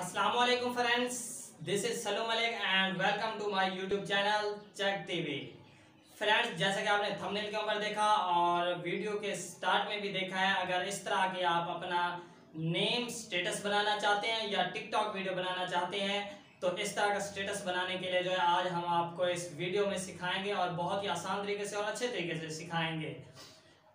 अस्सलाम वालेकुम friends this is Salo Malik and welcome to my YouTube channel check TV friends जैसा कि आपने थंबनेल के ऊपर देखा और वीडियो के स्टार्ट में भी देखा है अगर इस तरह के आप अपना नेम स्टेटस बनाना चाहते हैं या टिकटॉक वीडियो बनाना चाहते हैं तो इस तरह का स्टेटस बनाने के लिए जो है आज हम आपको इस वीडियो में सिखाएंगे और बहुत ही आसान तरीके से और अच्छे तरीके से सिखाएंगे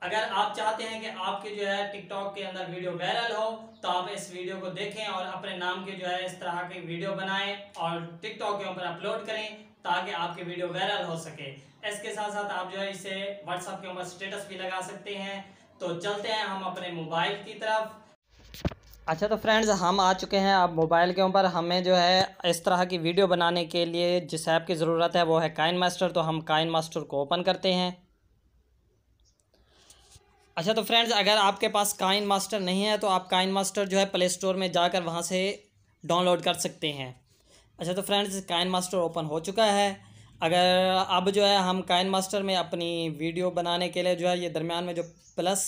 अगर आप चाहते हैं कि आपके जो है टिकटॉक के अंदर वीडियो वायरल हो तो आप इस वीडियो को देखें और अपने नाम के जो है इस तरह की वीडियो बनाएं और टिकटॉक के ऊपर अपलोड करें ताकि आपके वीडियो वायरल हो सके इसके साथ साथ आप जो है इसे व्हाट्सएप के ऊपर स्टेटस भी लगा सकते हैं तो चलते हैं हम अपने मोबाइल की तरफ अच्छा तो फ्रेंड्स हम आ चुके हैं अब मोबाइल के ऊपर हमें जो है इस तरह की वीडियो बनाने के लिए जिस ऐप की ज़रूरत है वो है काइन मास्टर तो हम काइन मास्टर को ओपन करते हैं अच्छा तो फ्रेंड्स अगर आपके पास काइन मास्टर नहीं है तो आप काइन मास्टर जो है प्ले स्टोर में जाकर वहाँ से डाउनलोड कर सकते हैं अच्छा तो फ्रेंड्स काइन मास्टर ओपन हो चुका है अगर अब जो है हम काइन मास्टर में अपनी वीडियो बनाने के लिए जो है ये दरमियान में जो प्लस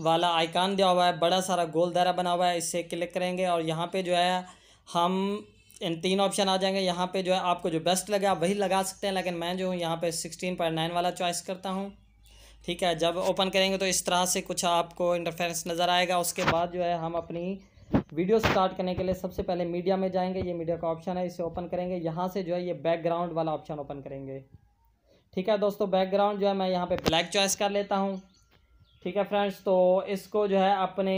वाला आइकान दिया हुआ है बड़ा सारा गोल दायरा बना हुआ है इससे क्लिक करेंगे और यहाँ पे जो है हम इन तीन ऑप्शन आ जाएंगे यहाँ पे जो है आपको जो बेस्ट लगे आप वही लगा सकते हैं लेकिन मैं जो हूँ यहाँ पर सिक्सटीन पॉइंट नाइन वाला चॉइस करता हूँ ठीक है जब ओपन करेंगे तो इस तरह से कुछ आपको इंटरफेरेंस नज़र आएगा उसके बाद जो है हम अपनी वीडियो स्टार्ट करने के लिए सबसे पहले मीडिया में जाएंगे ये मीडिया का ऑप्शन है इसे ओपन करेंगे यहाँ से जो है ये बैकग्राउंड वाला ऑप्शन ओपन करेंगे ठीक है दोस्तों बैकग्राउंड जो है मैं यहाँ पे ब्लैक चॉइस कर लेता हूँ ठीक है फ्रेंड्स तो इसको जो है अपने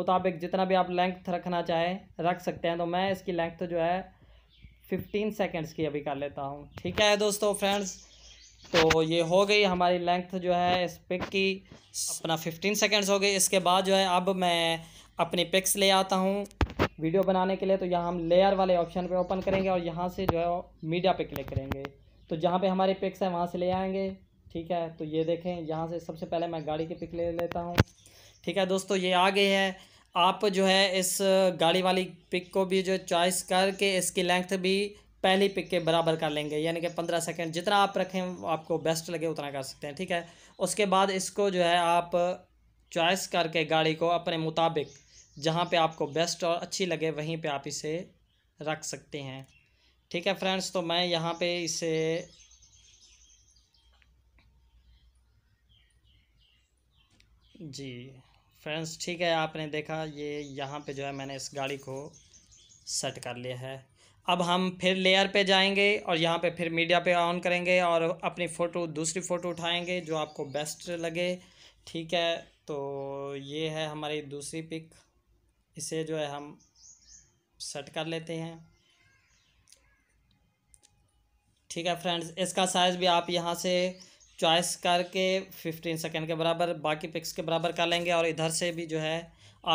मुताबिक जितना भी आप लेंथ रखना चाहें रख सकते हैं तो मैं इसकी लेंथ जो है फिफ्टीन सेकेंड्स की अभी कर लेता हूँ ठीक है दोस्तों फ्रेंड्स तो ये हो गई हमारी लेंथ जो है इस पिक की अपना फिफ्टीन सेकेंड्स हो गई इसके बाद जो है अब मैं अपनी पिक्स ले आता हूँ वीडियो बनाने के लिए तो यहाँ हम लेयर वाले ऑप्शन पे ओपन करेंगे और यहाँ से जो है मीडिया पे क्लिक करेंगे तो जहाँ पे हमारी पिक्स है वहाँ से ले आएंगे ठीक है तो ये देखें यहाँ से सबसे पहले मैं गाड़ी की पिक ले लेता हूँ ठीक है दोस्तों ये आ गई है आप जो है इस गाड़ी वाली पिक को भी जो चॉइस करके इसकी लेंथ भी पहली पिक के बराबर कर लेंगे यानी कि पंद्रह सेकेंड जितना आप रखें आपको बेस्ट लगे उतना कर सकते हैं ठीक है उसके बाद इसको जो है आप चॉइस करके गाड़ी को अपने मुताबिक जहाँ पे आपको बेस्ट और अच्छी लगे वहीं पे आप इसे रख सकते हैं ठीक है फ्रेंड्स तो मैं यहाँ पे इसे जी फ्रेंड्स ठीक है आपने देखा ये यहाँ पे जो है मैंने इस गाड़ी को सेट कर लिया है अब हम फिर लेयर पे जाएंगे और यहाँ पे फिर मीडिया पे ऑन करेंगे और अपनी फ़ोटो दूसरी फ़ोटो उठाएंगे जो आपको बेस्ट लगे ठीक है तो ये है हमारी दूसरी पिक इसे जो है हम सेट कर लेते हैं ठीक है फ्रेंड्स इसका साइज़ भी आप यहाँ से चॉइस करके फिफ्टीन सेकेंड के बराबर बाकी पिक्स के बराबर कर लेंगे और इधर से भी जो है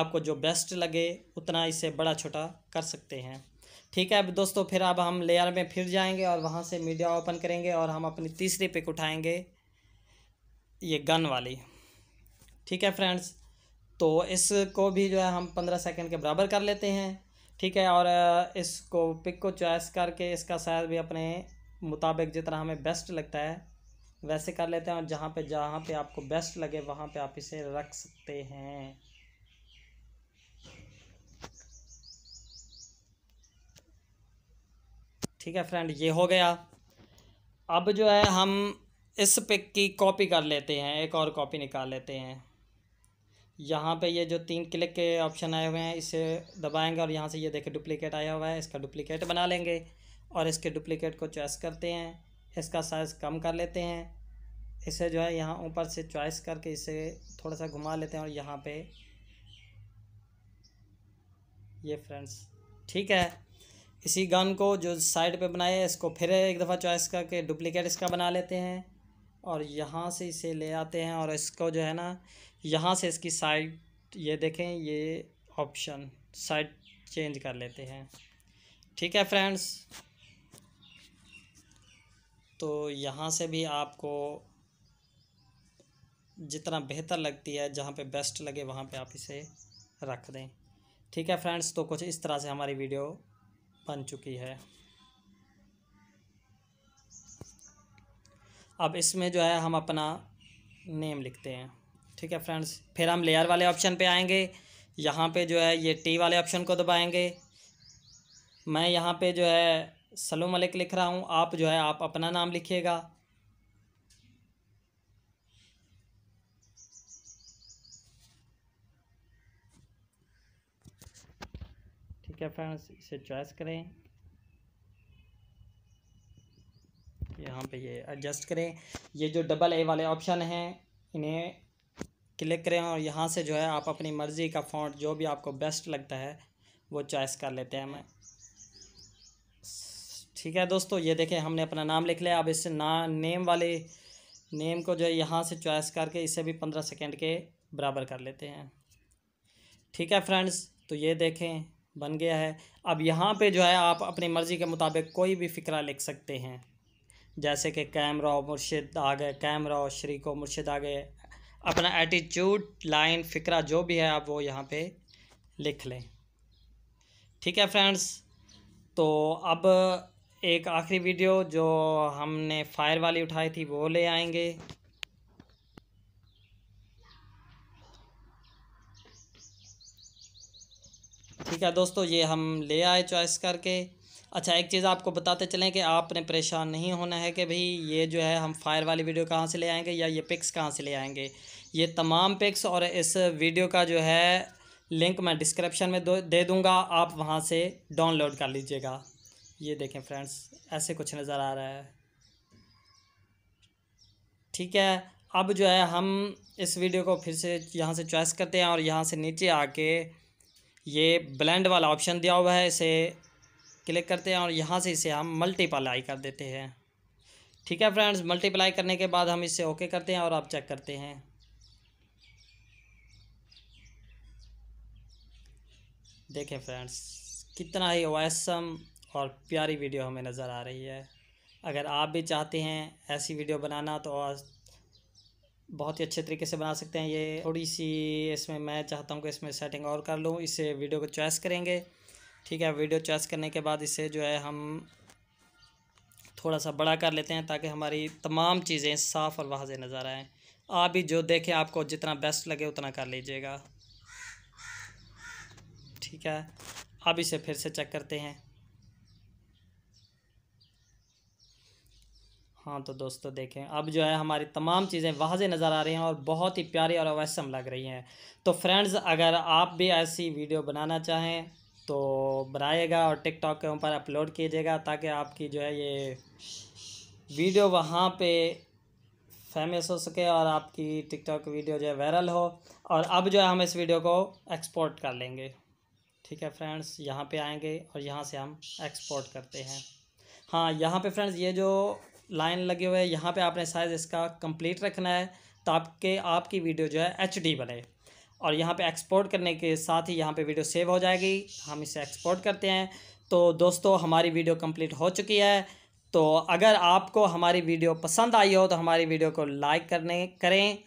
आपको जो बेस्ट लगे उतना इसे बड़ा छोटा कर सकते हैं ठीक है अब दोस्तों फिर अब हम लेयर में फिर जाएंगे और वहाँ से मीडिया ओपन करेंगे और हम अपनी तीसरी पिक उठाएंगे ये गन वाली ठीक है फ्रेंड्स तो इसको भी जो है हम पंद्रह सेकंड के बराबर कर लेते हैं ठीक है और इसको पिक को चॉइस करके इसका साइज़ भी अपने मुताबिक जितना हमें बेस्ट लगता है वैसे कर लेते हैं और जहाँ पे जहाँ पे आपको बेस्ट लगे वहाँ पे आप इसे रख सकते हैं ठीक है फ्रेंड ये हो गया अब जो है हम इस पिक की कॉपी कर लेते हैं एक और कॉपी निकाल लेते हैं यहाँ पे ये जो तीन क्लिक के ऑप्शन आए हुए हैं इसे दबाएंगे और यहाँ से ये देखें डुप्लीकेट आया हुआ है इसका डुप्लीकेट बना लेंगे और इसके डुप्लीकेट को चॉइस करते हैं इसका साइज़ कम कर लेते हैं इसे जो है यहाँ ऊपर से चॉइस करके इसे थोड़ा सा घुमा लेते हैं और यहाँ पे ये फ्रेंड्स ठीक है इसी गन को जो साइड पे बनाए है इसको फिर एक दफ़ा चॉइस करके डुप्लीकेट इसका बना लेते हैं और यहाँ से इसे ले आते हैं और इसको जो है ना यहाँ से इसकी साइड ये देखें ये ऑप्शन साइड चेंज कर लेते हैं ठीक है फ्रेंड्स तो यहाँ से भी आपको जितना बेहतर लगती है जहाँ पे बेस्ट लगे वहाँ पे आप इसे रख दें ठीक है फ्रेंड्स तो कुछ इस तरह से हमारी वीडियो बन चुकी है अब इसमें जो है हम अपना नेम लिखते हैं ठीक है फ्रेंड्स फिर हम लेयर वाले ऑप्शन पे आएंगे यहाँ पे जो है ये टी वाले ऑप्शन को दबाएंगे मैं यहाँ पे जो है सलोम मलिक लिख रहा हूँ आप जो है आप अपना नाम लिखिएगा ठीक है फ्रेंड्स इसे चॉइस करें यहाँ पे ये एडजस्ट करें ये जो डबल ए वाले ऑप्शन हैं इन्हें क्लिक करें और यहाँ से जो है आप अपनी मर्ज़ी का फॉन्ट जो भी आपको बेस्ट लगता है वो चॉइस कर लेते हैं हमें ठीक है दोस्तों ये देखें हमने अपना नाम लिख लिया अब इस ना नेम वाले नेम को जो है यहाँ से चॉइस करके इसे भी पंद्रह सेकेंड के बराबर कर लेते हैं ठीक है फ्रेंड्स तो ये देखें बन गया है अब यहाँ पे जो है आप अपनी मर्ज़ी के मुताबिक कोई भी फ़िक्रा लिख सकते हैं जैसे कि कैमरा मुर्शिद आ गए कैमरा और शरीक मुर्शिद आ गए अपना एटीट्यूड लाइन फ़िक्रा जो भी है आप वो यहाँ पे लिख लें ठीक है फ्रेंड्स तो अब एक आखिरी वीडियो जो हमने फायर वाली उठाई थी वो ले आएंगे क्या दोस्तों ये हम ले आए चॉइस करके अच्छा एक चीज़ आपको बताते चलें कि आपने परेशान नहीं होना है कि भाई ये जो है हम फायर वाली वीडियो कहाँ से ले आएंगे या ये पिक्स कहाँ से ले आएंगे ये तमाम पिक्स और इस वीडियो का जो है लिंक मैं डिस्क्रिप्शन में दे दूँगा आप वहाँ से डाउनलोड कर लीजिएगा ये देखें फ्रेंड्स ऐसे कुछ नज़र आ रहा है ठीक है अब जो है हम इस वीडियो को फिर से यहाँ से चॉइस करते हैं और यहाँ से नीचे आके ये ब्लेंड वाला ऑप्शन दिया हुआ है इसे क्लिक करते हैं और यहाँ से इसे हम मल्टीप्लाई कर देते हैं ठीक है फ्रेंड्स मल्टीप्लाई करने के बाद हम इसे ओके करते हैं और आप चेक करते हैं देखें फ्रेंड्स कितना ही वैसम और प्यारी वीडियो हमें नज़र आ रही है अगर आप भी चाहते हैं ऐसी वीडियो बनाना तो बहुत ही अच्छे तरीके से बना सकते हैं ये थोड़ी सी इसमें मैं चाहता हूँ कि इसमें सेटिंग और कर लूँ इसे वीडियो को चॉइस करेंगे ठीक है वीडियो चॉइस करने के बाद इसे जो है हम थोड़ा सा बड़ा कर लेते हैं ताकि हमारी तमाम चीज़ें साफ़ और वाजे नज़र आएँ आप भी जो देखें आपको जितना बेस्ट लगे उतना कर लीजिएगा ठीक है अब इसे फिर से चेक करते हैं हाँ तो दोस्तों देखें अब जो है हमारी तमाम चीज़ें वाजे नज़र आ रही हैं और बहुत ही प्यारी और अवैसम लग रही हैं तो फ्रेंड्स अगर आप भी ऐसी वीडियो बनाना चाहें तो बनाइएगा और टिकटॉक के ऊपर अपलोड कीजिएगा ताकि आपकी जो है ये वीडियो वहाँ पे फेमस हो सके और आपकी टिकटॉक वीडियो जो है वायरल हो और अब जो है हम इस वीडियो को एक्सपोर्ट कर लेंगे ठीक है फ्रेंड्स यहाँ पे आएंगे और यहाँ से हम एक्सपोर्ट करते हैं हाँ यहाँ पे फ्रेंड्स ये जो लाइन लगे हुए हैं यहाँ पे आपने साइज़ इसका कंप्लीट रखना है ताकि आपकी वीडियो जो है एच बने और यहाँ पे एक्सपोर्ट करने के साथ ही यहाँ पे वीडियो सेव हो जाएगी हम इसे एक्सपोर्ट करते हैं तो दोस्तों हमारी वीडियो कंप्लीट हो चुकी है तो अगर आपको हमारी वीडियो पसंद आई हो तो हमारी वीडियो को लाइक करने करें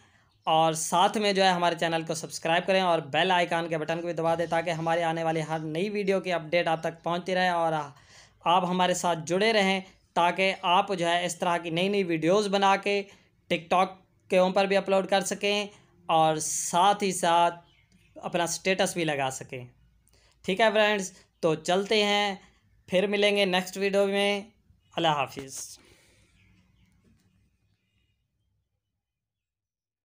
और साथ में जो है हमारे चैनल को सब्सक्राइब करें और बेल आइकान के बटन को भी दबा दें ताकि हमारे आने वाली हर नई वीडियो की अपडेट आप तक पहुँचती रहे और आप हमारे साथ जुड़े रहें ताकि आप जो है इस तरह की नई नई वीडियोज़ बना के टिकटॉक के ऊपर भी अपलोड कर सकें और साथ ही साथ अपना स्टेटस भी लगा सकें ठीक है फ्रेंड्स तो चलते हैं फिर मिलेंगे नेक्स्ट वीडियो में अल्लाह हाफिज़